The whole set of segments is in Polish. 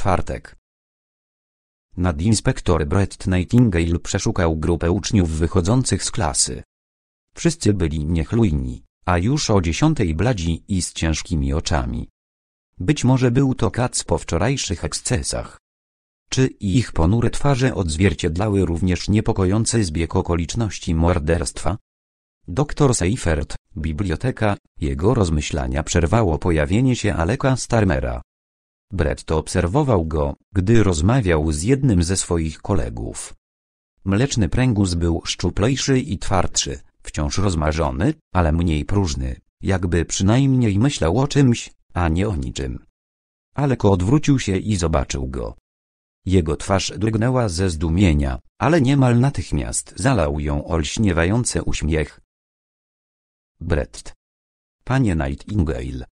czwartek. Nadinspektor Brett Nightingale przeszukał grupę uczniów wychodzących z klasy. Wszyscy byli niechlujni, a już o dziesiątej bladzi i z ciężkimi oczami. Być może był to kac po wczorajszych ekscesach. Czy ich ponure twarze odzwierciedlały również niepokojący zbieg okoliczności morderstwa? Doktor Seifert, biblioteka, jego rozmyślania przerwało pojawienie się Aleka Starmera. Bretto obserwował go, gdy rozmawiał z jednym ze swoich kolegów. Mleczny pręgus był szczuplejszy i twardszy, wciąż rozmarzony, ale mniej próżny, jakby przynajmniej myślał o czymś, a nie o niczym. Aleko odwrócił się i zobaczył go. Jego twarz drgnęła ze zdumienia, ale niemal natychmiast zalał ją olśniewający uśmiech. Brett. Panie Nightingale.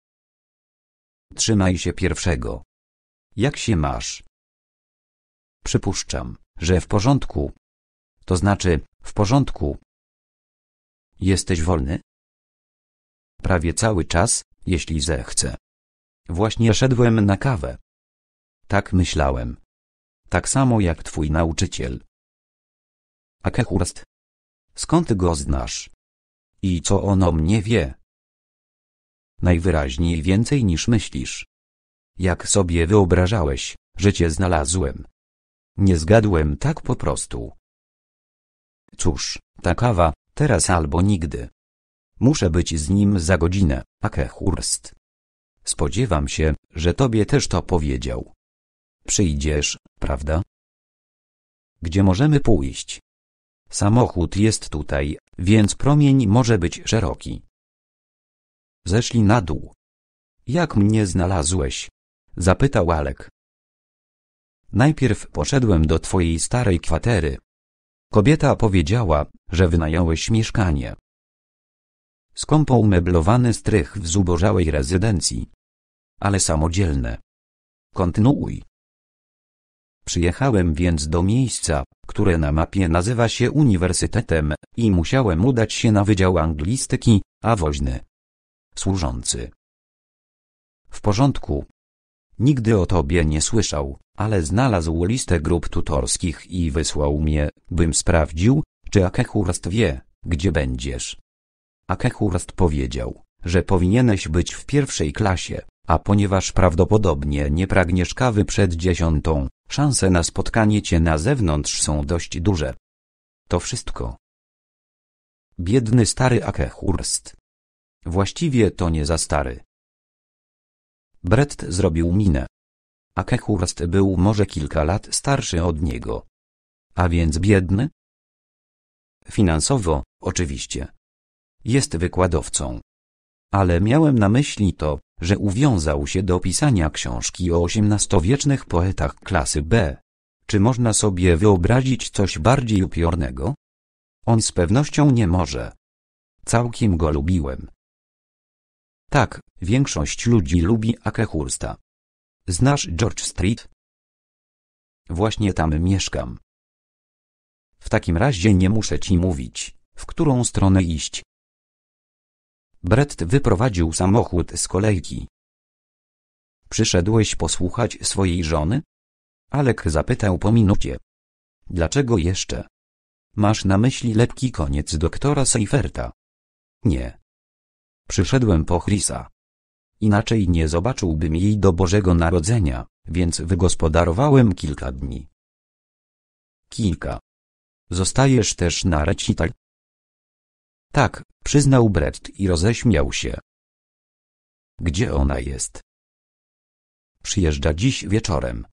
Trzymaj się pierwszego. Jak się masz? Przypuszczam, że w porządku. To znaczy, w porządku. Jesteś wolny? Prawie cały czas, jeśli zechcę. Właśnie szedłem na kawę. Tak myślałem. Tak samo jak twój nauczyciel. A Kechurst? Skąd go znasz? I co on o mnie wie? Najwyraźniej więcej niż myślisz jak sobie wyobrażałeś, że cię znalazłem. Nie zgadłem tak po prostu. Cóż, ta kawa, teraz albo nigdy. Muszę być z nim za godzinę, Akehurst. Spodziewam się, że tobie też to powiedział. Przyjdziesz, prawda? Gdzie możemy pójść? Samochód jest tutaj, więc promień może być szeroki. Zeszli na dół. Jak mnie znalazłeś? zapytał Alek. Najpierw poszedłem do twojej starej kwatery. Kobieta powiedziała, że wynająłeś mieszkanie. Skąpo umeblowany strych w zubożałej rezydencji. Ale samodzielne. Kontynuuj. Przyjechałem więc do miejsca, które na mapie nazywa się uniwersytetem, i musiałem udać się na Wydział Anglistyki, a woźny. Służący. W porządku, Nigdy o tobie nie słyszał, ale znalazł listę grup tutorskich i wysłał mnie, bym sprawdził, czy Akechurst wie, gdzie będziesz. Akechurst powiedział, że powinieneś być w pierwszej klasie, a ponieważ prawdopodobnie nie pragniesz kawy przed dziesiątą, szanse na spotkanie cię na zewnątrz są dość duże. To wszystko. Biedny stary Akechurst. Właściwie to nie za stary. Brett zrobił minę. A Kechurst był może kilka lat starszy od niego. A więc biedny? Finansowo, oczywiście. Jest wykładowcą. Ale miałem na myśli to, że uwiązał się do pisania książki o osiemnastowiecznych poetach klasy B. Czy można sobie wyobrazić coś bardziej upiornego? On z pewnością nie może. Całkiem go lubiłem. Tak, większość ludzi lubi Akehursta. Znasz George Street? Właśnie tam mieszkam. W takim razie nie muszę ci mówić, w którą stronę iść. Brett wyprowadził samochód z kolejki. Przyszedłeś posłuchać swojej żony? Alek zapytał po minucie. Dlaczego jeszcze? Masz na myśli lepki koniec doktora Seiferta? Nie, Przyszedłem po Chrisa. Inaczej nie zobaczyłbym jej do Bożego Narodzenia, więc wygospodarowałem kilka dni. Kilka. Zostajesz też na recital? Tak, przyznał Brett i roześmiał się. Gdzie ona jest? Przyjeżdża dziś wieczorem.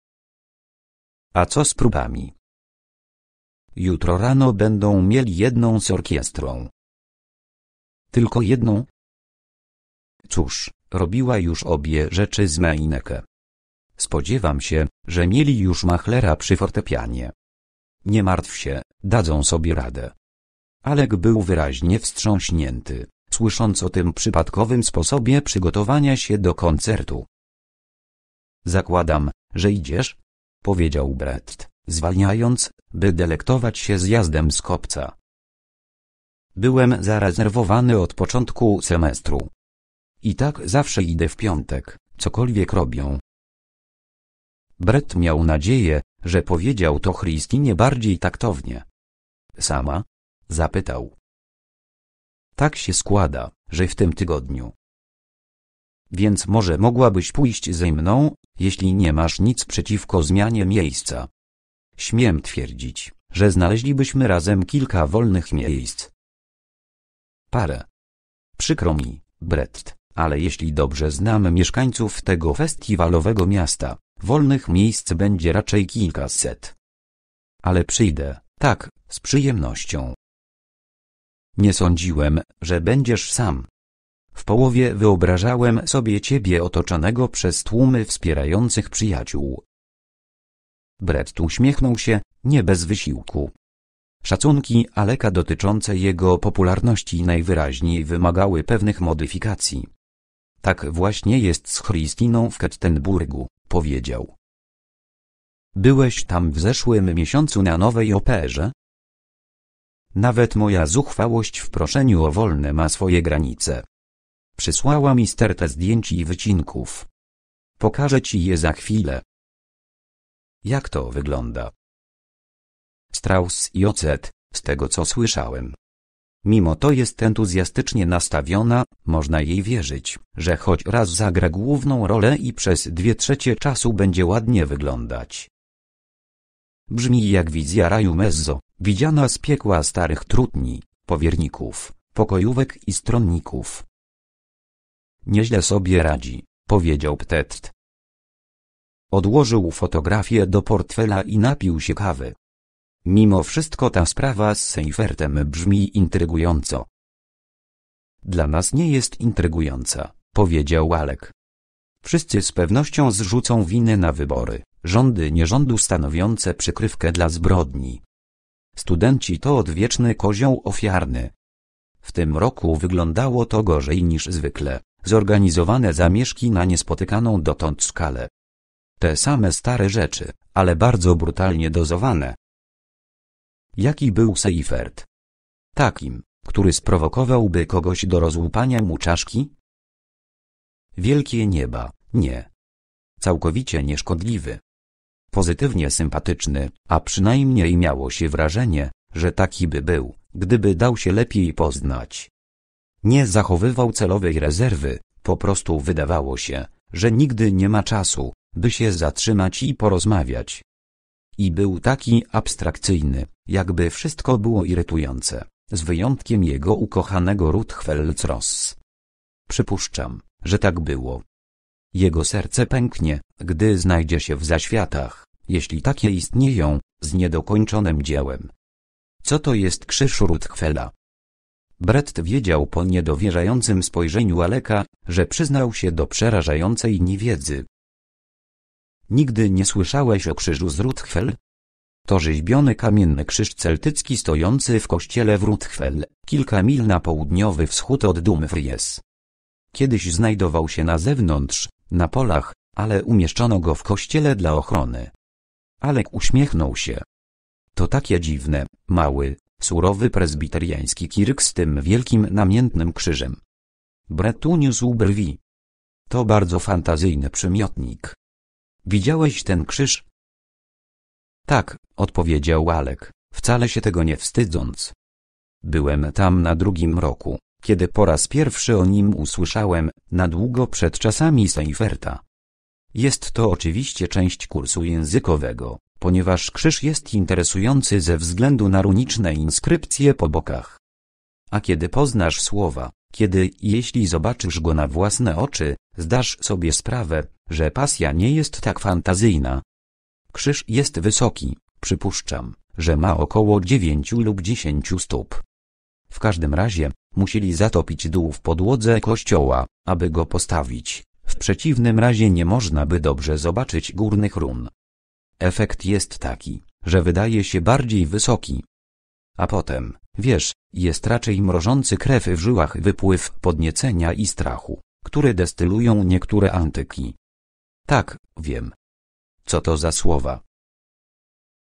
A co z próbami? Jutro rano będą mieli jedną z orkiestrą. Tylko jedną? Cóż, robiła już obie rzeczy z Meineke. Spodziewam się, że mieli już machlera przy fortepianie. Nie martw się, dadzą sobie radę. Alek był wyraźnie wstrząśnięty, słysząc o tym przypadkowym sposobie przygotowania się do koncertu. Zakładam, że idziesz? Powiedział Brett, zwalniając, by delektować się zjazdem z kopca. Byłem zarezerwowany od początku semestru. I tak zawsze idę w piątek, cokolwiek robią. Brett miał nadzieję, że powiedział to Christinie bardziej taktownie. Sama? Zapytał. Tak się składa, że w tym tygodniu. Więc może mogłabyś pójść ze mną, jeśli nie masz nic przeciwko zmianie miejsca. Śmiem twierdzić, że znaleźlibyśmy razem kilka wolnych miejsc. Parę. Przykro mi, Brett ale jeśli dobrze znam mieszkańców tego festiwalowego miasta, wolnych miejsc będzie raczej kilkaset. Ale przyjdę, tak, z przyjemnością. Nie sądziłem, że będziesz sam. W połowie wyobrażałem sobie ciebie otoczonego przez tłumy wspierających przyjaciół. Brett uśmiechnął się, nie bez wysiłku. Szacunki Aleka dotyczące jego popularności najwyraźniej wymagały pewnych modyfikacji. Tak właśnie jest z Christiną w Kettenburgu, powiedział. Byłeś tam w zeszłym miesiącu na nowej operze? Nawet moja zuchwałość w proszeniu o wolne ma swoje granice. Przysłała mi stertę zdjęć i wycinków. Pokażę ci je za chwilę. Jak to wygląda? Strauss i ocet, z tego co słyszałem. Mimo to jest entuzjastycznie nastawiona, można jej wierzyć, że choć raz zagra główną rolę i przez dwie trzecie czasu będzie ładnie wyglądać. Brzmi jak wizja raju mezzo, widziana z piekła starych trutni, powierników, pokojówek i stronników. Nieźle sobie radzi, powiedział Ptet. Odłożył fotografię do portfela i napił się kawy. Mimo wszystko ta sprawa z Seifertem brzmi intrygująco. Dla nas nie jest intrygująca, powiedział Alek. Wszyscy z pewnością zrzucą winę na wybory, rządy nierządu stanowiące przykrywkę dla zbrodni. Studenci to odwieczny kozioł ofiarny. W tym roku wyglądało to gorzej niż zwykle, zorganizowane zamieszki na niespotykaną dotąd skalę. Te same stare rzeczy, ale bardzo brutalnie dozowane. Jaki był Seifert? Takim, który sprowokowałby kogoś do rozłupania mu czaszki? Wielkie nieba, nie. Całkowicie nieszkodliwy. Pozytywnie sympatyczny, a przynajmniej miało się wrażenie, że taki by był, gdyby dał się lepiej poznać. Nie zachowywał celowej rezerwy, po prostu wydawało się, że nigdy nie ma czasu, by się zatrzymać i porozmawiać. I był taki abstrakcyjny, jakby wszystko było irytujące, z wyjątkiem jego ukochanego Rutchfeldross. Przypuszczam, że tak było. Jego serce pęknie, gdy znajdzie się w zaświatach, jeśli takie istnieją, z niedokończonym dziełem. Co to jest krzyż Rutchfela? Brett wiedział po niedowierzającym spojrzeniu Aleka, że przyznał się do przerażającej niewiedzy. Nigdy nie słyszałeś o krzyżu z Rutchfel? To rzeźbiony kamienny krzyż celtycki stojący w kościele w Rutchwell, kilka mil na południowy wschód od Dumfries. Kiedyś znajdował się na zewnątrz, na polach, ale umieszczono go w kościele dla ochrony. Alek uśmiechnął się. To takie dziwne, mały, surowy prezbiteriański kirk z tym wielkim namiętnym krzyżem. Brett uniósł brwi. To bardzo fantazyjny przymiotnik. Widziałeś ten krzyż? Tak, odpowiedział Alek, wcale się tego nie wstydząc. Byłem tam na drugim roku, kiedy po raz pierwszy o nim usłyszałem, na długo przed czasami Seiferta. Jest to oczywiście część kursu językowego, ponieważ krzyż jest interesujący ze względu na runiczne inskrypcje po bokach. A kiedy poznasz słowa, kiedy jeśli zobaczysz go na własne oczy, zdasz sobie sprawę, że pasja nie jest tak fantazyjna, Krzyż jest wysoki, przypuszczam, że ma około dziewięciu lub dziesięciu stóp. W każdym razie, musieli zatopić dół w podłodze kościoła, aby go postawić, w przeciwnym razie nie można by dobrze zobaczyć górnych run. Efekt jest taki, że wydaje się bardziej wysoki. A potem, wiesz, jest raczej mrożący krew w żyłach wypływ podniecenia i strachu, który destylują niektóre antyki. Tak, wiem, co to za słowa?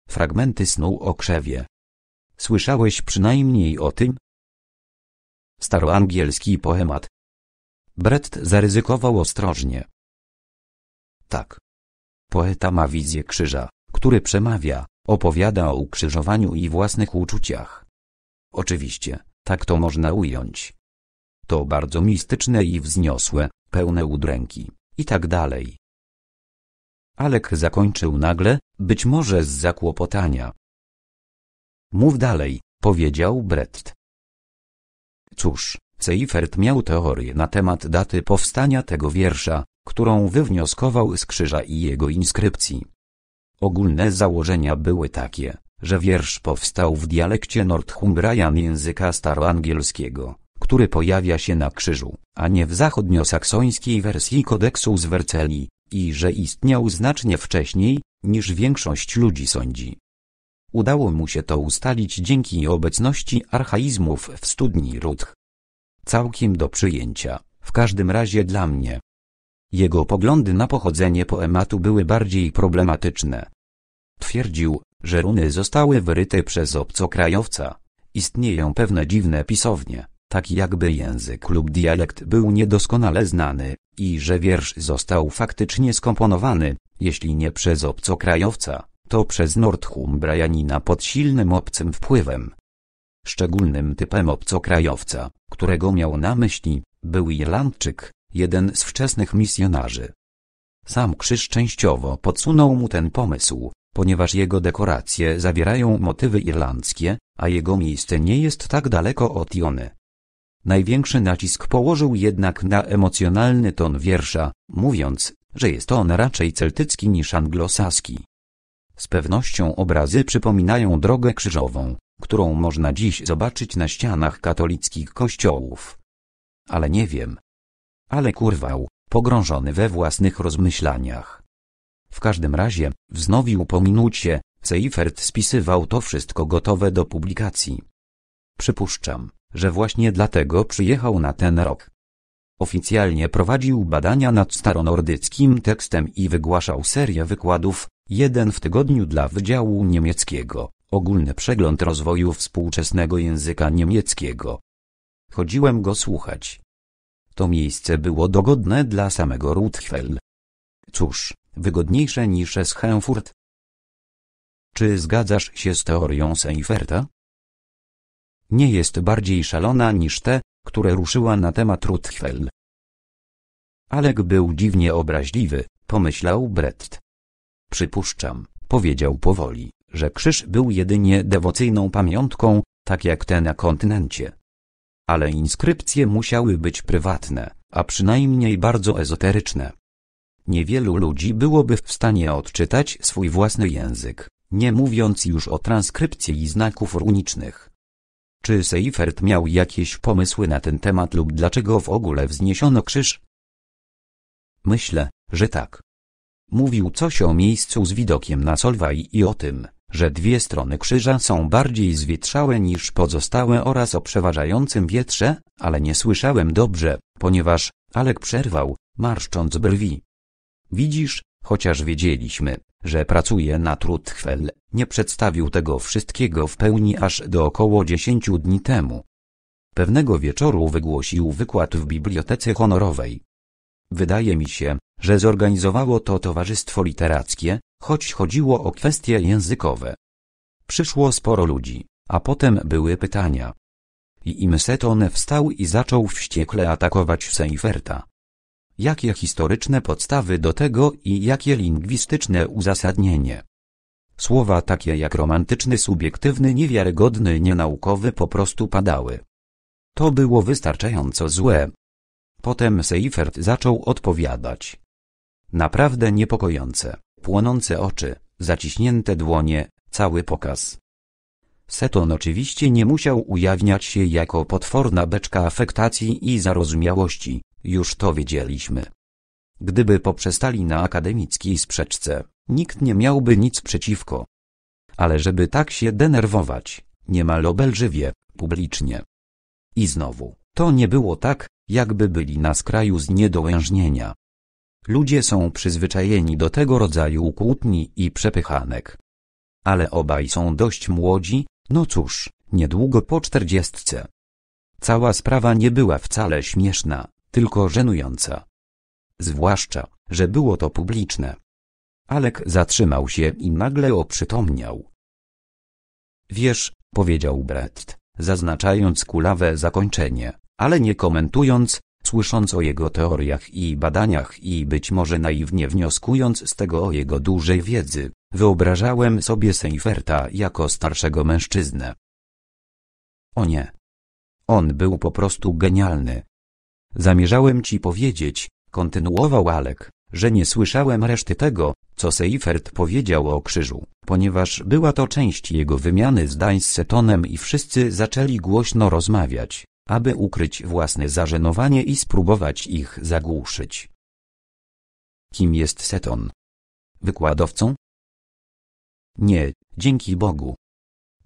Fragmenty snu o krzewie. Słyszałeś przynajmniej o tym? Staroangielski poemat. Brett zaryzykował ostrożnie. Tak. Poeta ma wizję krzyża, który przemawia, opowiada o ukrzyżowaniu i własnych uczuciach. Oczywiście, tak to można ująć. To bardzo mistyczne i wzniosłe, pełne udręki, i tak dalej. Alek zakończył nagle, być może z zakłopotania. Mów dalej, powiedział Brett. Cóż, Seifert miał teorię na temat daty powstania tego wiersza, którą wywnioskował z krzyża i jego inskrypcji. Ogólne założenia były takie, że wiersz powstał w dialekcie Northumbrian języka staroangielskiego, który pojawia się na krzyżu, a nie w zachodniosaksońskiej wersji kodeksu z Werceli, i że istniał znacznie wcześniej, niż większość ludzi sądzi. Udało mu się to ustalić dzięki obecności archaizmów w studni Rudch. Całkiem do przyjęcia, w każdym razie dla mnie. Jego poglądy na pochodzenie poematu były bardziej problematyczne. Twierdził, że runy zostały wyryte przez obcokrajowca. Istnieją pewne dziwne pisownie, tak jakby język lub dialekt był niedoskonale znany, i że wiersz został faktycznie skomponowany, jeśli nie przez obcokrajowca, to przez Northumbrianina pod silnym obcym wpływem. Szczególnym typem obcokrajowca, którego miał na myśli, był Irlandczyk, jeden z wczesnych misjonarzy. Sam krzyż częściowo podsunął mu ten pomysł, ponieważ jego dekoracje zawierają motywy irlandzkie, a jego miejsce nie jest tak daleko od Jony. Największy nacisk położył jednak na emocjonalny ton wiersza, mówiąc, że jest on raczej celtycki niż anglosaski. Z pewnością obrazy przypominają drogę krzyżową, którą można dziś zobaczyć na ścianach katolickich kościołów. Ale nie wiem. Ale kurwał, pogrążony we własnych rozmyślaniach. W każdym razie, wznowił po minucie, Seifert spisywał to wszystko gotowe do publikacji. Przypuszczam, że właśnie dlatego przyjechał na ten rok. Oficjalnie prowadził badania nad staronordyckim tekstem i wygłaszał serię wykładów, jeden w tygodniu dla Wydziału Niemieckiego, ogólny przegląd rozwoju współczesnego języka niemieckiego. Chodziłem go słuchać. To miejsce było dogodne dla samego Rutfeld. Cóż, wygodniejsze niż Schemfurt. Czy zgadzasz się z teorią Seinferta? nie jest bardziej szalona niż te, które ruszyła na temat Ruthwell. Alek był dziwnie obraźliwy, pomyślał Brett. Przypuszczam, powiedział powoli, że krzyż był jedynie dewocyjną pamiątką, tak jak te na kontynencie. Ale inskrypcje musiały być prywatne, a przynajmniej bardzo ezoteryczne. Niewielu ludzi byłoby w stanie odczytać swój własny język, nie mówiąc już o transkrypcji znaków runicznych. Czy Seifert miał jakieś pomysły na ten temat lub dlaczego w ogóle wzniesiono krzyż? Myślę, że tak. Mówił coś o miejscu z widokiem na Solwaj i o tym, że dwie strony krzyża są bardziej zwietrzałe niż pozostałe oraz o przeważającym wietrze, ale nie słyszałem dobrze, ponieważ, Alek przerwał, marszcząc brwi. Widzisz, Chociaż wiedzieliśmy, że pracuje na Trutchwell, nie przedstawił tego wszystkiego w pełni aż do około dziesięciu dni temu. Pewnego wieczoru wygłosił wykład w bibliotece honorowej. Wydaje mi się, że zorganizowało to Towarzystwo Literackie, choć chodziło o kwestie językowe. Przyszło sporo ludzi, a potem były pytania. I Imseton wstał i zaczął wściekle atakować Seiferta. Jakie historyczne podstawy do tego i jakie lingwistyczne uzasadnienie? Słowa takie jak romantyczny, subiektywny, niewiarygodny, nienaukowy po prostu padały. To było wystarczająco złe. Potem Seifert zaczął odpowiadać. Naprawdę niepokojące, płonące oczy, zaciśnięte dłonie, cały pokaz. Seton oczywiście nie musiał ujawniać się jako potworna beczka afektacji i zarozumiałości, już to wiedzieliśmy. Gdyby poprzestali na akademickiej sprzeczce, nikt nie miałby nic przeciwko. Ale żeby tak się denerwować, niemal obelżywie, publicznie. I znowu, to nie było tak, jakby byli na skraju zniedołężnienia. Ludzie są przyzwyczajeni do tego rodzaju kłótni i przepychanek. Ale obaj są dość młodzi, no cóż, niedługo po czterdziestce. Cała sprawa nie była wcale śmieszna, tylko żenująca. Zwłaszcza, że było to publiczne. Alek zatrzymał się i nagle oprzytomniał. Wiesz, powiedział Brett, zaznaczając kulawe zakończenie, ale nie komentując, słysząc o jego teoriach i badaniach i być może naiwnie wnioskując z tego o jego dużej wiedzy, wyobrażałem sobie Seiferta jako starszego mężczyznę. O nie. On był po prostu genialny. Zamierzałem ci powiedzieć, kontynuował Alek, że nie słyszałem reszty tego, co Seifert powiedział o krzyżu, ponieważ była to część jego wymiany zdań z Setonem i wszyscy zaczęli głośno rozmawiać, aby ukryć własne zażenowanie i spróbować ich zagłuszyć. Kim jest Seton? Wykładowcą? Nie, dzięki Bogu,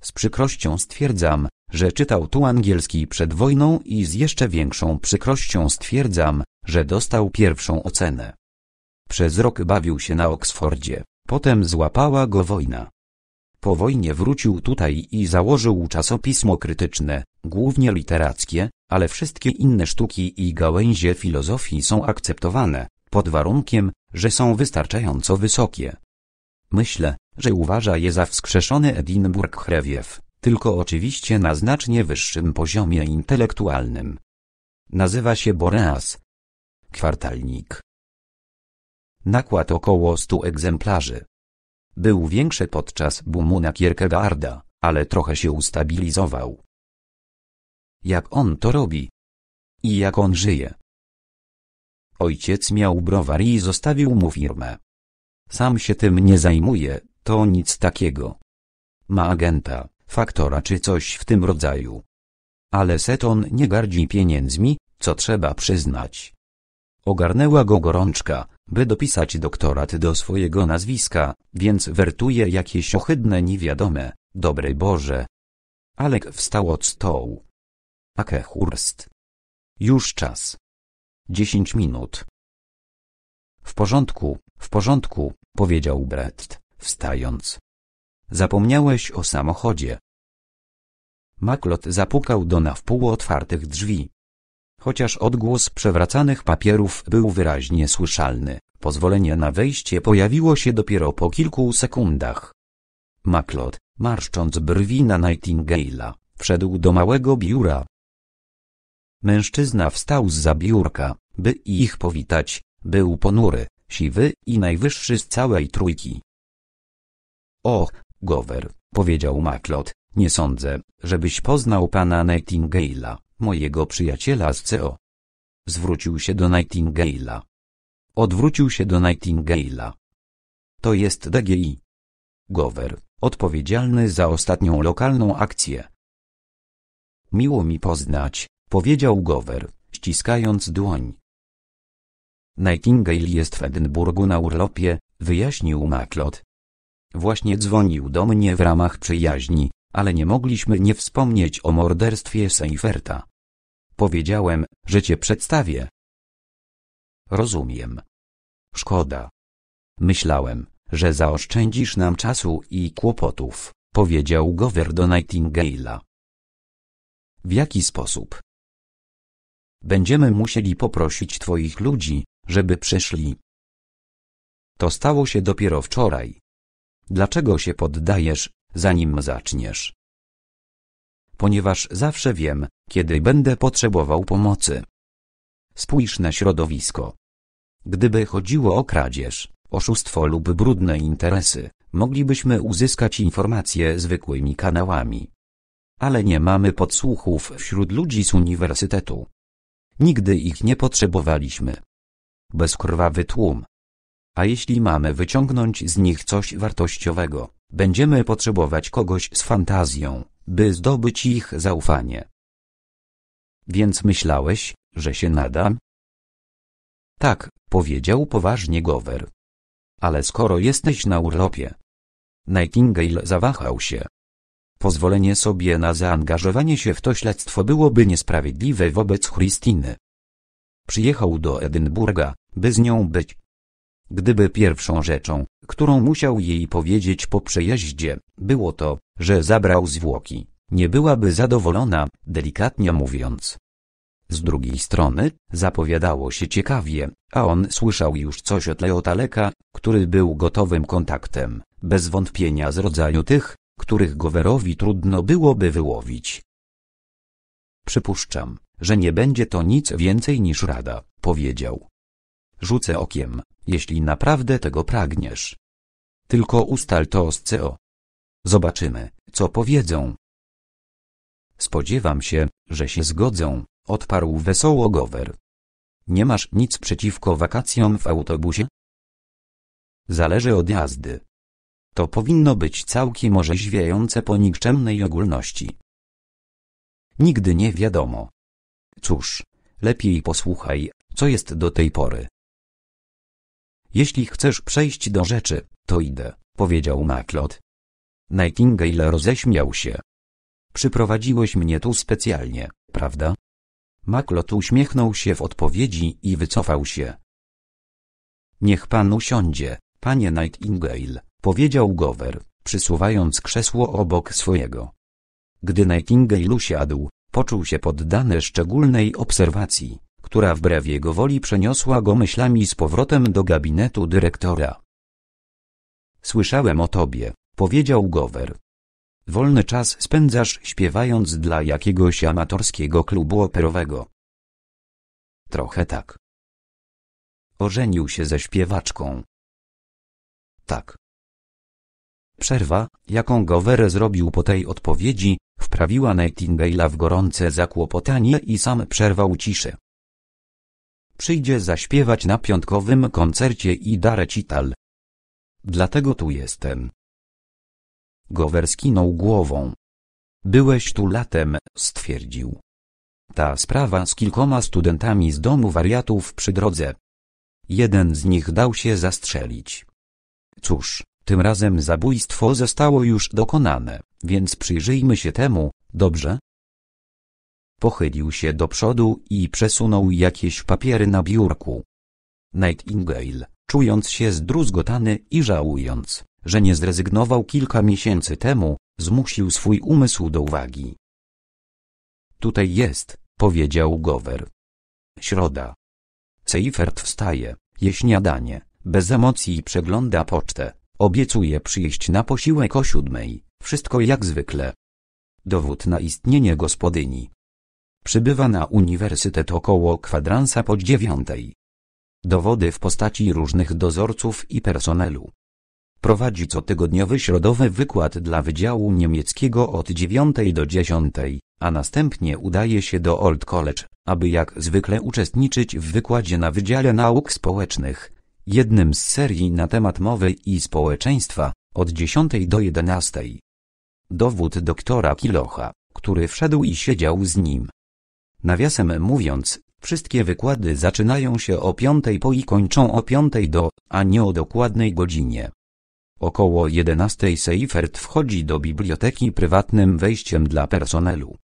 z przykrością stwierdzam, że czytał tu angielski przed wojną i z jeszcze większą przykrością stwierdzam, że dostał pierwszą ocenę. Przez rok bawił się na Oksfordzie, potem złapała go wojna. Po wojnie wrócił tutaj i założył czasopismo krytyczne, głównie literackie, ale wszystkie inne sztuki i gałęzie filozofii są akceptowane, pod warunkiem, że są wystarczająco wysokie. Myślę, że uważa je za wskrzeszony Edinburgh Hrewiew, tylko oczywiście na znacznie wyższym poziomie intelektualnym. Nazywa się Boreas. Kwartalnik. Nakład około 100 egzemplarzy. Był większy podczas boomu na Kierkegaarda, ale trochę się ustabilizował. Jak on to robi? I jak on żyje? Ojciec miał browar i zostawił mu firmę. Sam się tym nie zajmuje, to nic takiego. Ma agenta, faktora czy coś w tym rodzaju. Ale Seton nie gardzi pieniędzmi, co trzeba przyznać. Ogarnęła go gorączka, by dopisać doktorat do swojego nazwiska, więc wertuje jakieś ohydne niewiadome, dobry Boże. Alek wstał od stołu. Akehurst. Już czas. Dziesięć minut. W porządku, w porządku, powiedział Brett, wstając. Zapomniałeś o samochodzie. Maklot zapukał do na wpół otwartych drzwi. Chociaż odgłos przewracanych papierów był wyraźnie słyszalny, pozwolenie na wejście pojawiło się dopiero po kilku sekundach. Maklot, marszcząc brwi na Nightingale'a, wszedł do małego biura. Mężczyzna wstał z za biurka, by ich powitać, był ponury siwy i najwyższy z całej trójki. Och, Gower, powiedział Maklot, nie sądzę, żebyś poznał pana Nightingale'a, mojego przyjaciela z CO. Zwrócił się do Nightingale'a. Odwrócił się do Nightingale'a. To jest DGI. Gower, odpowiedzialny za ostatnią lokalną akcję. Miło mi poznać, powiedział Gower, ściskając dłoń. Nightingale jest w Edynburgu na urlopie, wyjaśnił Maklot. Właśnie dzwonił do mnie w ramach przyjaźni, ale nie mogliśmy nie wspomnieć o morderstwie Seiferta. Powiedziałem, że cię przedstawię. Rozumiem. Szkoda. Myślałem, że zaoszczędzisz nam czasu i kłopotów, powiedział Gower do Nightingale'a. W jaki sposób? Będziemy musieli poprosić twoich ludzi, żeby przyszli. To stało się dopiero wczoraj. Dlaczego się poddajesz, zanim zaczniesz? Ponieważ zawsze wiem, kiedy będę potrzebował pomocy. Spójrz na środowisko. Gdyby chodziło o kradzież, oszustwo lub brudne interesy, moglibyśmy uzyskać informacje zwykłymi kanałami. Ale nie mamy podsłuchów wśród ludzi z uniwersytetu. Nigdy ich nie potrzebowaliśmy bezkrwawy tłum. A jeśli mamy wyciągnąć z nich coś wartościowego, będziemy potrzebować kogoś z fantazją, by zdobyć ich zaufanie. Więc myślałeś, że się nadam? Tak, powiedział poważnie Gower. Ale skoro jesteś na urlopie. Nightingale zawahał się. Pozwolenie sobie na zaangażowanie się w to śledztwo byłoby niesprawiedliwe wobec Christiny. Przyjechał do Edynburga, by z nią być. Gdyby pierwszą rzeczą, którą musiał jej powiedzieć po przejeździe, było to, że zabrał zwłoki, nie byłaby zadowolona, delikatnie mówiąc. Z drugiej strony, zapowiadało się ciekawie, a on słyszał już coś od Leotaleka, który był gotowym kontaktem, bez wątpienia z rodzaju tych, których Gowerowi trudno byłoby wyłowić. Przypuszczam, że nie będzie to nic więcej niż rada, powiedział. Rzucę okiem, jeśli naprawdę tego pragniesz. Tylko ustal to z CO. Zobaczymy, co powiedzą. Spodziewam się, że się zgodzą, odparł wesoło Gower. Nie masz nic przeciwko wakacjom w autobusie? Zależy od jazdy. To powinno być całkiem może po nikczemnej ogólności. Nigdy nie wiadomo. Cóż, lepiej posłuchaj, co jest do tej pory. Jeśli chcesz przejść do rzeczy, to idę, powiedział Maclot. Nightingale roześmiał się. Przyprowadziłeś mnie tu specjalnie, prawda? Maclot uśmiechnął się w odpowiedzi i wycofał się. Niech pan usiądzie, panie Nightingale, powiedział Gower, przysuwając krzesło obok swojego. Gdy Nightingale usiadł, Poczuł się poddany szczególnej obserwacji, która wbrew jego woli przeniosła go myślami z powrotem do gabinetu dyrektora. Słyszałem o tobie, powiedział Gower. Wolny czas spędzasz śpiewając dla jakiegoś amatorskiego klubu operowego. Trochę tak. Ożenił się ze śpiewaczką. Tak. Przerwa, jaką Gower zrobił po tej odpowiedzi, wprawiła Nightingale'a w gorące zakłopotanie i sam przerwał ciszę. Przyjdzie zaśpiewać na piątkowym koncercie i da recital. Dlatego tu jestem. Gower skinął głową. Byłeś tu latem, stwierdził. Ta sprawa z kilkoma studentami z domu wariatów przy drodze. Jeden z nich dał się zastrzelić. Cóż, tym razem zabójstwo zostało już dokonane, więc przyjrzyjmy się temu, dobrze? Pochylił się do przodu i przesunął jakieś papiery na biurku. Nightingale, czując się zdruzgotany i żałując, że nie zrezygnował kilka miesięcy temu, zmusił swój umysł do uwagi. Tutaj jest, powiedział Gower. Środa. Seifert wstaje, je śniadanie, bez emocji przegląda pocztę, Obiecuję przyjść na posiłek o siódmej, wszystko jak zwykle. Dowód na istnienie gospodyni. Przybywa na uniwersytet około kwadransa po dziewiątej. Dowody w postaci różnych dozorców i personelu. Prowadzi cotygodniowy środowy wykład dla Wydziału Niemieckiego od dziewiątej do dziesiątej, a następnie udaje się do Old College, aby jak zwykle uczestniczyć w wykładzie na Wydziale Nauk Społecznych, jednym z serii na temat mowy i społeczeństwa, od 10 do 11. Dowód doktora Kilocha, który wszedł i siedział z nim. Nawiasem mówiąc, wszystkie wykłady zaczynają się o 5 po i kończą o 5 do, a nie o dokładnej godzinie. Około 11 Seifert wchodzi do biblioteki prywatnym wejściem dla personelu.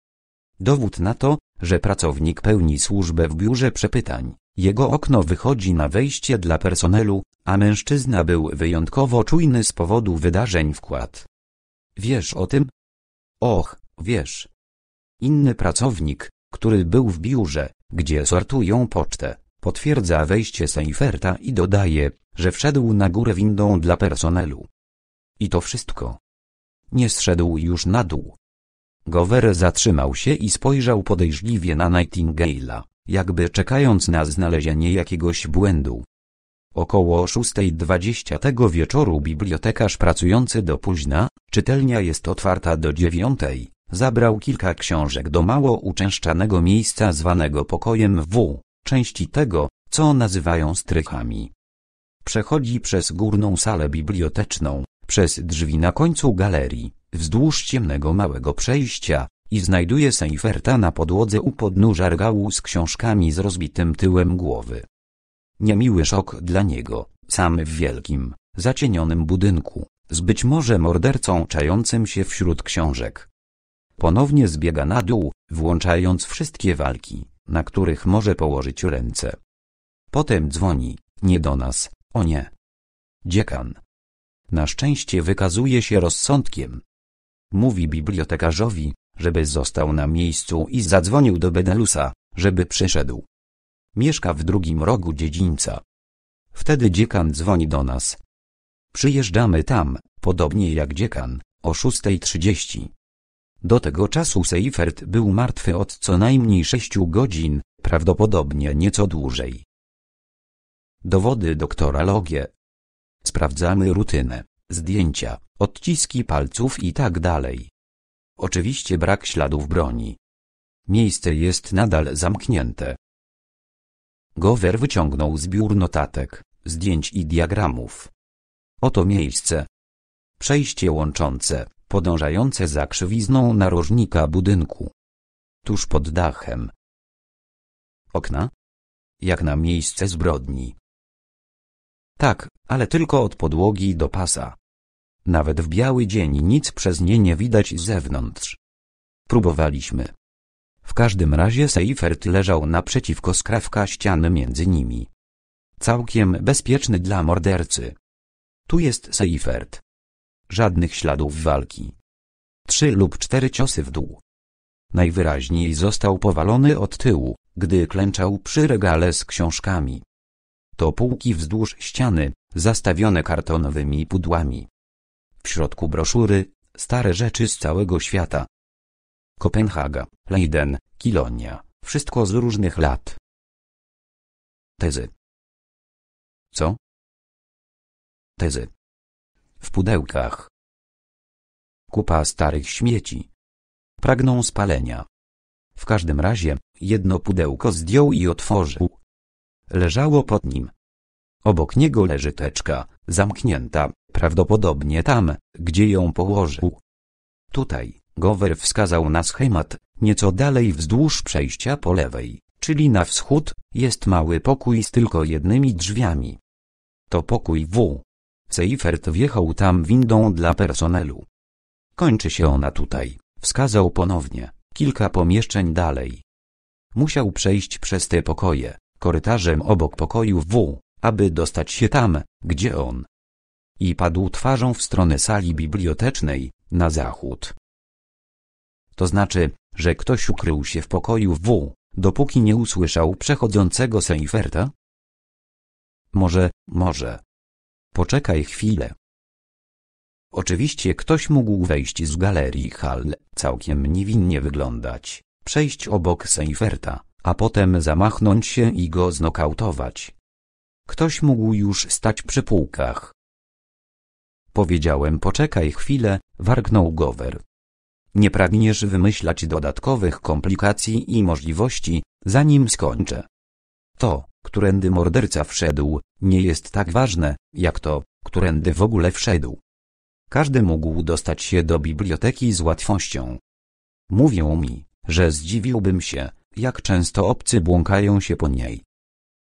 Dowód na to, że pracownik pełni służbę w biurze przepytań. Jego okno wychodzi na wejście dla personelu, a mężczyzna był wyjątkowo czujny z powodu wydarzeń wkład. Wiesz o tym? Och, wiesz. Inny pracownik, który był w biurze, gdzie sortują pocztę, potwierdza wejście Seiferta i dodaje, że wszedł na górę windą dla personelu. I to wszystko. Nie zszedł już na dół. Gower zatrzymał się i spojrzał podejrzliwie na Nightingale'a jakby czekając na znalezienie jakiegoś błędu. Około 6.20 tego wieczoru bibliotekarz pracujący do późna, czytelnia jest otwarta do 9. Zabrał kilka książek do mało uczęszczanego miejsca zwanego pokojem W, części tego, co nazywają strychami. Przechodzi przez górną salę biblioteczną, przez drzwi na końcu galerii, wzdłuż ciemnego małego przejścia, i znajduje Seiferta na podłodze u podnóża regału z książkami z rozbitym tyłem głowy. Niemiły szok dla niego, sam w wielkim, zacienionym budynku, z być może mordercą czającym się wśród książek. Ponownie zbiega na dół, włączając wszystkie walki, na których może położyć ręce. Potem dzwoni, nie do nas, o nie. Dziekan. Na szczęście wykazuje się rozsądkiem. Mówi bibliotekarzowi, żeby został na miejscu i zadzwonił do Benelusa, żeby przyszedł. Mieszka w drugim rogu dziedzińca. Wtedy dziekan dzwoni do nas. Przyjeżdżamy tam, podobnie jak dziekan, o 6.30. Do tego czasu Seifert był martwy od co najmniej sześciu godzin, prawdopodobnie nieco dłużej. Dowody doktora Logie. Sprawdzamy rutynę, zdjęcia, odciski palców i tak dalej. Oczywiście brak śladów broni. Miejsce jest nadal zamknięte. Gower wyciągnął zbiór notatek, zdjęć i diagramów. Oto miejsce. Przejście łączące, podążające za krzywizną narożnika budynku. Tuż pod dachem. Okna? Jak na miejsce zbrodni. Tak, ale tylko od podłogi do pasa. Nawet w biały dzień nic przez nie nie widać z zewnątrz. Próbowaliśmy. W każdym razie Seifert leżał naprzeciwko skrawka ściany między nimi. Całkiem bezpieczny dla mordercy. Tu jest Seifert. Żadnych śladów walki. Trzy lub cztery ciosy w dół. Najwyraźniej został powalony od tyłu, gdy klęczał przy regale z książkami. To półki wzdłuż ściany, zastawione kartonowymi pudłami. W środku broszury stare rzeczy z całego świata. Kopenhaga, Leiden, Kilonia, wszystko z różnych lat. Tezy. Co? Tezy. W pudełkach. Kupa starych śmieci. Pragną spalenia. W każdym razie, jedno pudełko zdjął i otworzył. Leżało pod nim Obok niego leży teczka, zamknięta, prawdopodobnie tam, gdzie ją położył. Tutaj, Gower wskazał na schemat, nieco dalej wzdłuż przejścia po lewej, czyli na wschód, jest mały pokój z tylko jednymi drzwiami. To pokój W. Seifert wjechał tam windą dla personelu. Kończy się ona tutaj, wskazał ponownie, kilka pomieszczeń dalej. Musiał przejść przez te pokoje, korytarzem obok pokoju W aby dostać się tam, gdzie on. I padł twarzą w stronę sali bibliotecznej, na zachód. To znaczy, że ktoś ukrył się w pokoju W, dopóki nie usłyszał przechodzącego Seiferta? Może, może. Poczekaj chwilę. Oczywiście ktoś mógł wejść z galerii hall, całkiem niewinnie wyglądać, przejść obok Seiferta, a potem zamachnąć się i go znokautować. Ktoś mógł już stać przy półkach. Powiedziałem poczekaj chwilę, wargnął Gower. Nie pragniesz wymyślać dodatkowych komplikacji i możliwości, zanim skończę. To, którędy morderca wszedł, nie jest tak ważne, jak to, którędy w ogóle wszedł. Każdy mógł dostać się do biblioteki z łatwością. Mówią mi, że zdziwiłbym się, jak często obcy błąkają się po niej.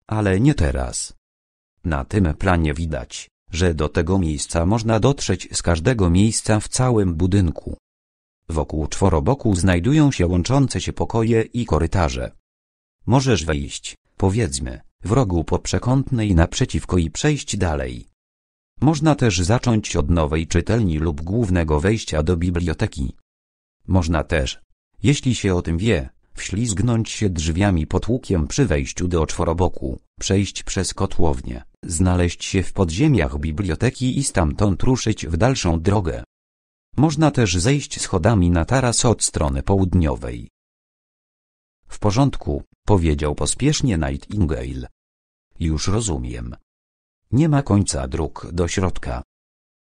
Ale nie teraz. Na tym planie widać, że do tego miejsca można dotrzeć z każdego miejsca w całym budynku. Wokół czworoboku znajdują się łączące się pokoje i korytarze. Możesz wejść, powiedzmy, w rogu po przekątnej naprzeciwko i przejść dalej. Można też zacząć od nowej czytelni lub głównego wejścia do biblioteki. Można też, jeśli się o tym wie, wślizgnąć się drzwiami potłukiem przy wejściu do czworoboku, przejść przez kotłownię, znaleźć się w podziemiach biblioteki i stamtąd ruszyć w dalszą drogę. Można też zejść schodami na taras od strony południowej. W porządku, powiedział pospiesznie Nightingale. Już rozumiem. Nie ma końca dróg do środka.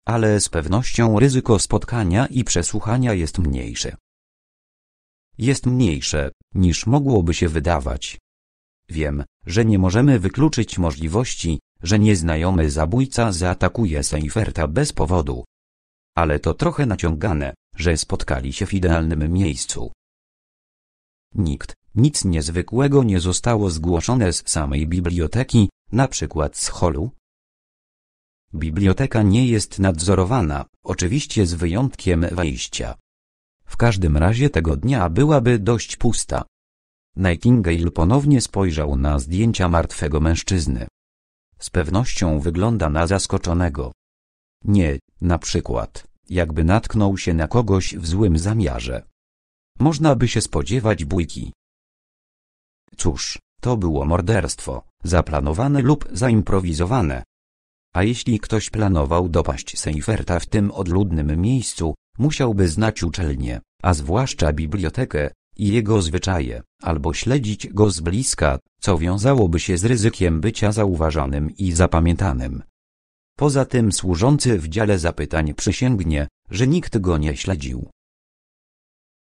Ale z pewnością ryzyko spotkania i przesłuchania jest mniejsze jest mniejsze, niż mogłoby się wydawać. Wiem, że nie możemy wykluczyć możliwości, że nieznajomy zabójca zaatakuje Seiferta bez powodu. Ale to trochę naciągane, że spotkali się w idealnym miejscu. Nikt, nic niezwykłego nie zostało zgłoszone z samej biblioteki, na przykład z holu. Biblioteka nie jest nadzorowana, oczywiście z wyjątkiem wejścia. W każdym razie tego dnia byłaby dość pusta. Nightingale ponownie spojrzał na zdjęcia martwego mężczyzny. Z pewnością wygląda na zaskoczonego. Nie, na przykład, jakby natknął się na kogoś w złym zamiarze. Można by się spodziewać bójki. Cóż, to było morderstwo, zaplanowane lub zaimprowizowane, a jeśli ktoś planował dopaść Seiferta w tym odludnym miejscu, musiałby znać uczelnię, a zwłaszcza bibliotekę, i jego zwyczaje, albo śledzić go z bliska, co wiązałoby się z ryzykiem bycia zauważanym i zapamiętanym. Poza tym służący w dziale zapytań przysięgnie, że nikt go nie śledził.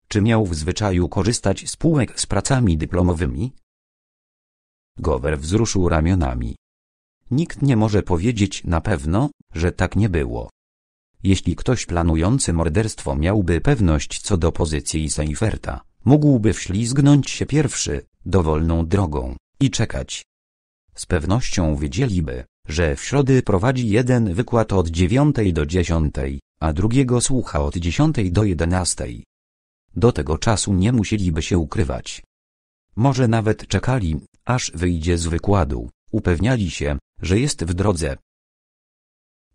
Czy miał w zwyczaju korzystać z półek z pracami dyplomowymi? Gower wzruszył ramionami. Nikt nie może powiedzieć na pewno, że tak nie było. Jeśli ktoś planujący morderstwo miałby pewność co do pozycji Seiferta, mógłby wślizgnąć się pierwszy, dowolną drogą, i czekać. Z pewnością wiedzieliby, że w środy prowadzi jeden wykład od dziewiątej do dziesiątej, a drugiego słucha od dziesiątej do jedenastej. Do tego czasu nie musieliby się ukrywać. Może nawet czekali, aż wyjdzie z wykładu, upewniali się, że jest w drodze.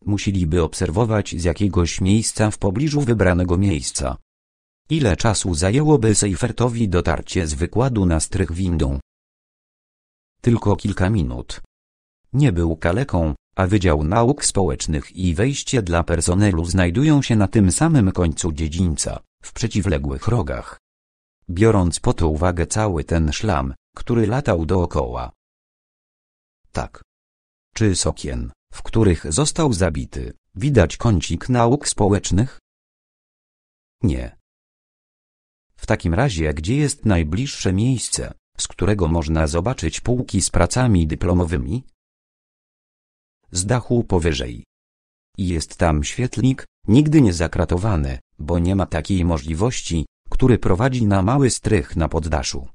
Musieliby obserwować z jakiegoś miejsca w pobliżu wybranego miejsca. Ile czasu zajęłoby Seifertowi dotarcie z wykładu na strych windą? Tylko kilka minut. Nie był kaleką, a Wydział Nauk Społecznych i wejście dla personelu znajdują się na tym samym końcu dziedzińca, w przeciwległych rogach. Biorąc pod uwagę cały ten szlam, który latał dookoła, tak. Czy z okien, w których został zabity, widać kącik nauk społecznych? Nie. W takim razie gdzie jest najbliższe miejsce, z którego można zobaczyć półki z pracami dyplomowymi? Z dachu powyżej. Jest tam świetlik, nigdy nie zakratowany, bo nie ma takiej możliwości, który prowadzi na mały strych na poddaszu.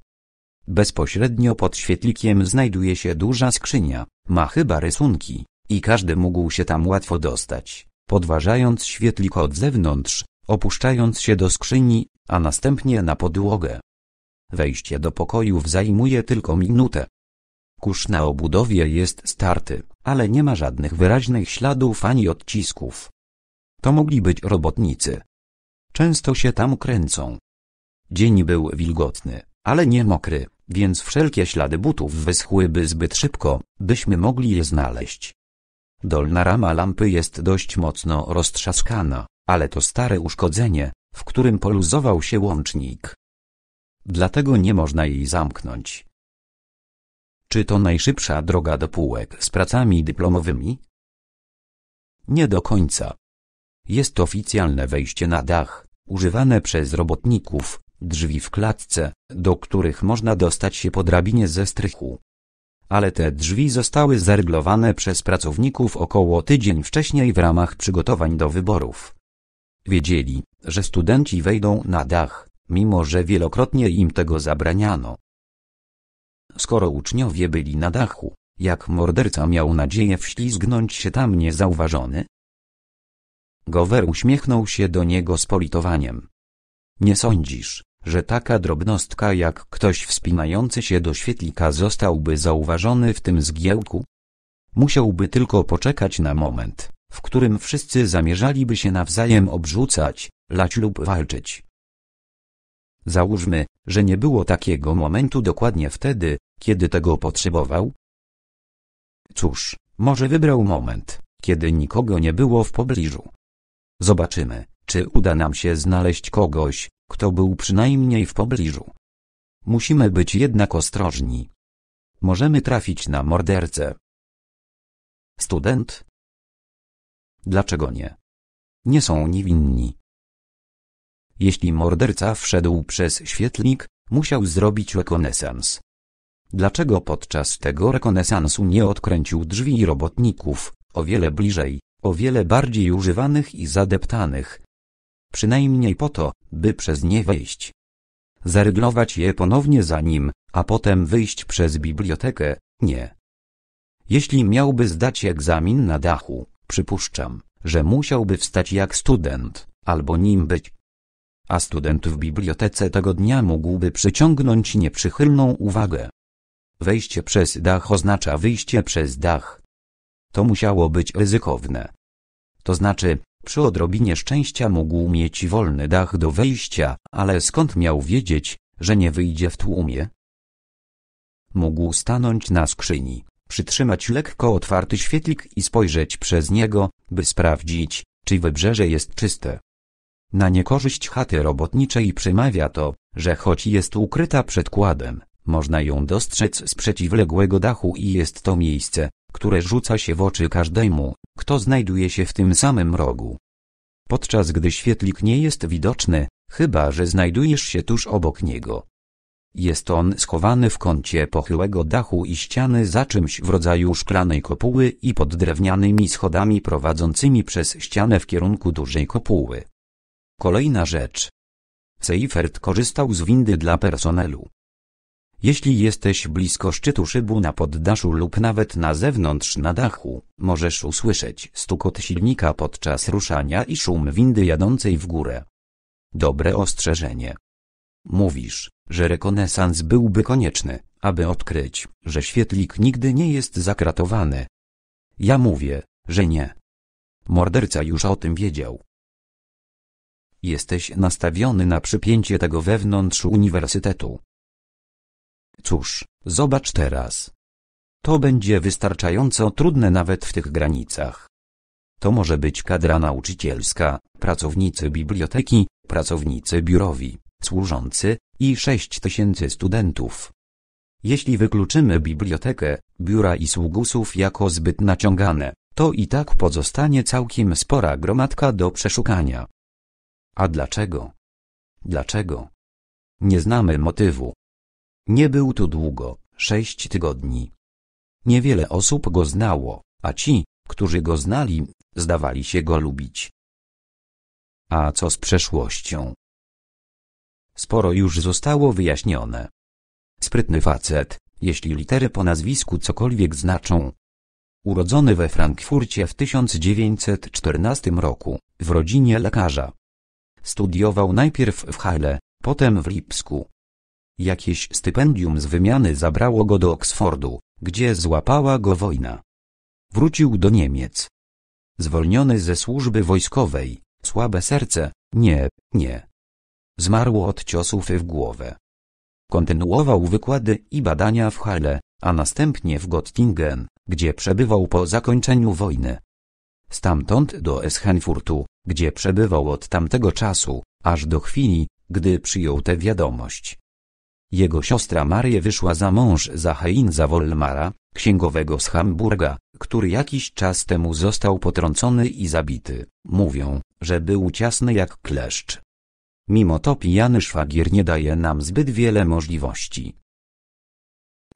Bezpośrednio pod świetlikiem znajduje się duża skrzynia, ma chyba rysunki, i każdy mógł się tam łatwo dostać, podważając świetlik od zewnątrz, opuszczając się do skrzyni, a następnie na podłogę. Wejście do pokojów zajmuje tylko minutę. Kurz na obudowie jest starty, ale nie ma żadnych wyraźnych śladów ani odcisków. To mogli być robotnicy. Często się tam kręcą. Dzień był wilgotny ale nie mokry, więc wszelkie ślady butów wyschłyby zbyt szybko, byśmy mogli je znaleźć. Dolna rama lampy jest dość mocno roztrzaskana, ale to stare uszkodzenie, w którym poluzował się łącznik. Dlatego nie można jej zamknąć. Czy to najszybsza droga do półek z pracami dyplomowymi? Nie do końca. Jest oficjalne wejście na dach, używane przez robotników, drzwi w klatce, do których można dostać się po drabinie ze strychu. Ale te drzwi zostały zaryglowane przez pracowników około tydzień wcześniej w ramach przygotowań do wyborów. Wiedzieli, że studenci wejdą na dach, mimo że wielokrotnie im tego zabraniano. Skoro uczniowie byli na dachu, jak morderca miał nadzieję wślizgnąć się tam niezauważony? Gower uśmiechnął się do niego z politowaniem. Nie sądzisz, że taka drobnostka jak ktoś wspinający się do świetlika zostałby zauważony w tym zgiełku? Musiałby tylko poczekać na moment, w którym wszyscy zamierzaliby się nawzajem obrzucać, lać lub walczyć. Załóżmy, że nie było takiego momentu dokładnie wtedy, kiedy tego potrzebował? Cóż, może wybrał moment, kiedy nikogo nie było w pobliżu. Zobaczymy, czy uda nam się znaleźć kogoś, kto był przynajmniej w pobliżu. Musimy być jednak ostrożni. Możemy trafić na mordercę. Student? Dlaczego nie? Nie są niewinni. Jeśli morderca wszedł przez świetlik, musiał zrobić rekonesans. Dlaczego podczas tego rekonesansu nie odkręcił drzwi robotników, o wiele bliżej, o wiele bardziej używanych i zadeptanych? Przynajmniej po to, by przez nie wejść. Zaryglować je ponownie za nim, a potem wyjść przez bibliotekę, nie. Jeśli miałby zdać egzamin na dachu, przypuszczam, że musiałby wstać jak student, albo nim być. A student w bibliotece tego dnia mógłby przyciągnąć nieprzychylną uwagę. Wejście przez dach oznacza wyjście przez dach. To musiało być ryzykowne. To znaczy, przy odrobinie szczęścia mógł mieć wolny dach do wejścia, ale skąd miał wiedzieć, że nie wyjdzie w tłumie? Mógł stanąć na skrzyni, przytrzymać lekko otwarty świetlik i spojrzeć przez niego, by sprawdzić, czy wybrzeże jest czyste. Na niekorzyść chaty robotniczej przemawia to, że choć jest ukryta przed kładem, można ją dostrzec z przeciwległego dachu i jest to miejsce, które rzuca się w oczy każdemu, kto znajduje się w tym samym rogu. Podczas gdy świetlik nie jest widoczny, chyba że znajdujesz się tuż obok niego. Jest on schowany w kącie pochyłego dachu i ściany za czymś w rodzaju szklanej kopuły i pod drewnianymi schodami prowadzącymi przez ścianę w kierunku dużej kopuły. Kolejna rzecz. Seifert korzystał z windy dla personelu. Jeśli jesteś blisko szczytu szybu na poddaszu lub nawet na zewnątrz na dachu, możesz usłyszeć stukot silnika podczas ruszania i szum windy jadącej w górę. Dobre ostrzeżenie. Mówisz, że rekonesans byłby konieczny, aby odkryć, że świetlik nigdy nie jest zakratowany. Ja mówię, że nie. Morderca już o tym wiedział. Jesteś nastawiony na przypięcie tego wewnątrz uniwersytetu. Cóż, zobacz teraz. To będzie wystarczająco trudne nawet w tych granicach. To może być kadra nauczycielska, pracownicy biblioteki, pracownicy biurowi, służący i 6 tysięcy studentów. Jeśli wykluczymy bibliotekę, biura i sługusów jako zbyt naciągane, to i tak pozostanie całkiem spora gromadka do przeszukania. A dlaczego? Dlaczego? Nie znamy motywu. Nie był tu długo, sześć tygodni. Niewiele osób go znało, a ci, którzy go znali, zdawali się go lubić. A co z przeszłością? Sporo już zostało wyjaśnione. Sprytny facet, jeśli litery po nazwisku cokolwiek znaczą. Urodzony we Frankfurcie w 1914 roku, w rodzinie lekarza. Studiował najpierw w Halle, potem w Lipsku, Jakieś stypendium z wymiany zabrało go do Oksfordu, gdzie złapała go wojna. Wrócił do Niemiec. Zwolniony ze służby wojskowej, słabe serce, nie, nie. Zmarł od ciosów w głowę. Kontynuował wykłady i badania w Halle, a następnie w Göttingen, gdzie przebywał po zakończeniu wojny. Stamtąd do Eschenfurtu, gdzie przebywał od tamtego czasu, aż do chwili, gdy przyjął tę wiadomość. Jego siostra Marie wyszła za mąż za Heinza Wollmara, księgowego z Hamburga, który jakiś czas temu został potrącony i zabity. Mówią, że był ciasny jak kleszcz. Mimo to pijany szwagier nie daje nam zbyt wiele możliwości.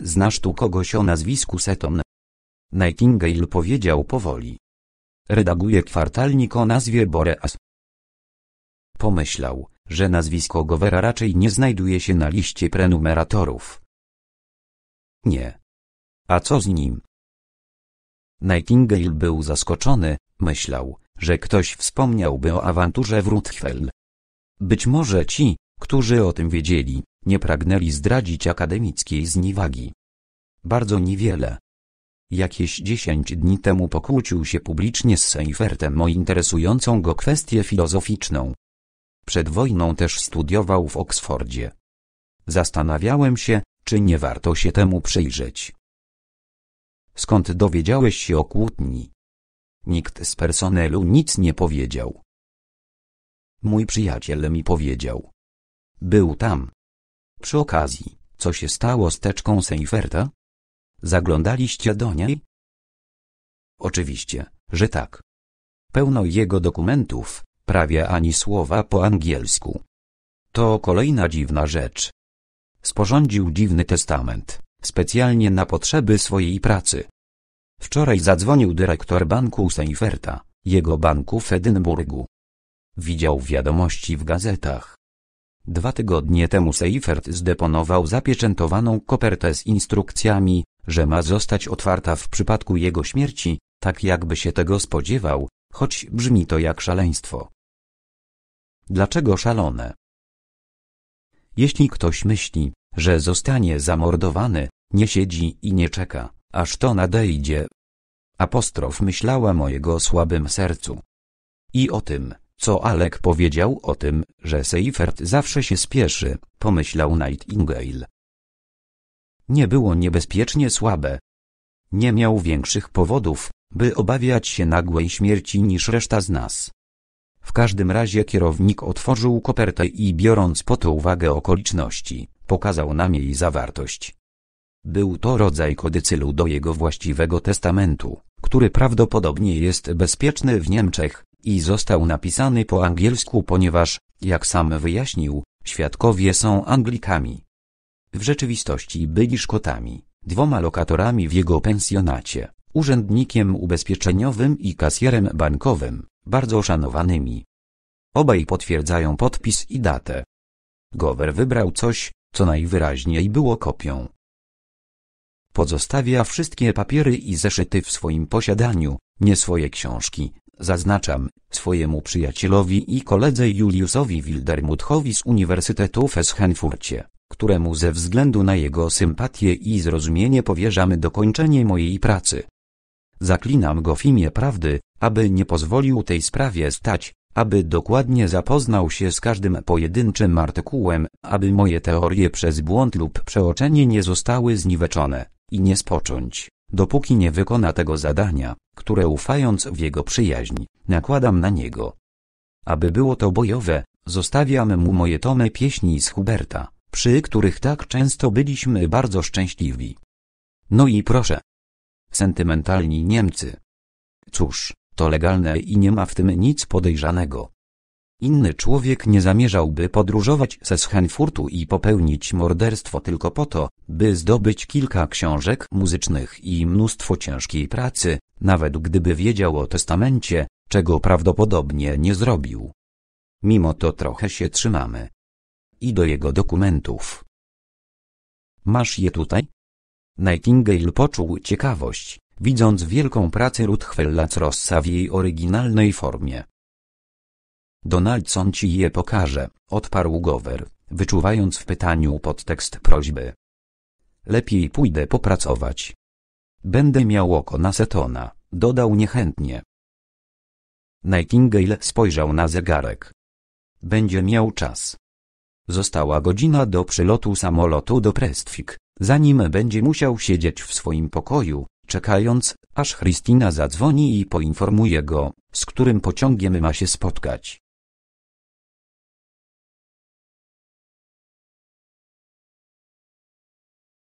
Znasz tu kogoś o nazwisku Seton? Nightingale powiedział powoli. Redaguje kwartalnik o nazwie Boreas. Pomyślał, że nazwisko Gowera raczej nie znajduje się na liście prenumeratorów. Nie. A co z nim? Nightingale był zaskoczony, myślał, że ktoś wspomniałby o awanturze w Rutchwell. Być może ci, którzy o tym wiedzieli, nie pragnęli zdradzić akademickiej zniwagi. Bardzo niewiele. Jakieś dziesięć dni temu pokłócił się publicznie z Seifertem o interesującą go kwestię filozoficzną, przed wojną też studiował w Oksfordzie. Zastanawiałem się, czy nie warto się temu przyjrzeć. Skąd dowiedziałeś się o kłótni? Nikt z personelu nic nie powiedział. Mój przyjaciel mi powiedział. Był tam. Przy okazji, co się stało z teczką Seiferta? Zaglądaliście do niej? Oczywiście, że tak. Pełno jego dokumentów, prawie ani słowa po angielsku. To kolejna dziwna rzecz. Sporządził dziwny testament, specjalnie na potrzeby swojej pracy. Wczoraj zadzwonił dyrektor banku Seiferta, jego banku w Edynburgu. Widział wiadomości w gazetach. Dwa tygodnie temu Seifert zdeponował zapieczętowaną kopertę z instrukcjami, że ma zostać otwarta w przypadku jego śmierci, tak jakby się tego spodziewał, choć brzmi to jak szaleństwo. Dlaczego szalone? Jeśli ktoś myśli, że zostanie zamordowany, nie siedzi i nie czeka, aż to nadejdzie. Apostrof myślała mojego słabym sercu. I o tym, co Alek powiedział o tym, że Seifert zawsze się spieszy, pomyślał Nightingale. Nie było niebezpiecznie słabe. Nie miał większych powodów, by obawiać się nagłej śmierci niż reszta z nas. W każdym razie kierownik otworzył kopertę i biorąc pod uwagę okoliczności, pokazał nam jej zawartość. Był to rodzaj kodycylu do jego właściwego testamentu, który prawdopodobnie jest bezpieczny w Niemczech i został napisany po angielsku ponieważ, jak sam wyjaśnił, świadkowie są Anglikami. W rzeczywistości byli Szkotami, dwoma lokatorami w jego pensjonacie urzędnikiem ubezpieczeniowym i kasjerem bankowym, bardzo szanowanymi. Obaj potwierdzają podpis i datę. Gower wybrał coś, co najwyraźniej było kopią. Pozostawia wszystkie papiery i zeszyty w swoim posiadaniu, nie swoje książki, zaznaczam, swojemu przyjacielowi i koledze Juliusowi Wildermuthowi z Uniwersytetu w Essenfurcie, któremu ze względu na jego sympatię i zrozumienie powierzamy dokończenie mojej pracy. Zaklinam go w imię prawdy, aby nie pozwolił tej sprawie stać, aby dokładnie zapoznał się z każdym pojedynczym artykułem, aby moje teorie przez błąd lub przeoczenie nie zostały zniweczone i nie spocząć, dopóki nie wykona tego zadania, które ufając w jego przyjaźń, nakładam na niego. Aby było to bojowe, zostawiam mu moje tomy pieśni z Huberta, przy których tak często byliśmy bardzo szczęśliwi. No i proszę, sentymentalni Niemcy. Cóż, to legalne i nie ma w tym nic podejrzanego. Inny człowiek nie zamierzałby podróżować ze Schenfurtu i popełnić morderstwo tylko po to, by zdobyć kilka książek muzycznych i mnóstwo ciężkiej pracy, nawet gdyby wiedział o testamencie, czego prawdopodobnie nie zrobił. Mimo to trochę się trzymamy. I do jego dokumentów. Masz je tutaj? Nightingale poczuł ciekawość, widząc wielką pracę Rutgwella Crossa w jej oryginalnej formie. Donaldson ci je pokaże, odparł Gower, wyczuwając w pytaniu podtekst prośby. Lepiej pójdę popracować. Będę miał oko na Setona, dodał niechętnie. Nightingale spojrzał na zegarek. Będzie miał czas. Została godzina do przylotu samolotu do Prestwick zanim będzie musiał siedzieć w swoim pokoju, czekając, aż Christina zadzwoni i poinformuje go, z którym pociągiem ma się spotkać.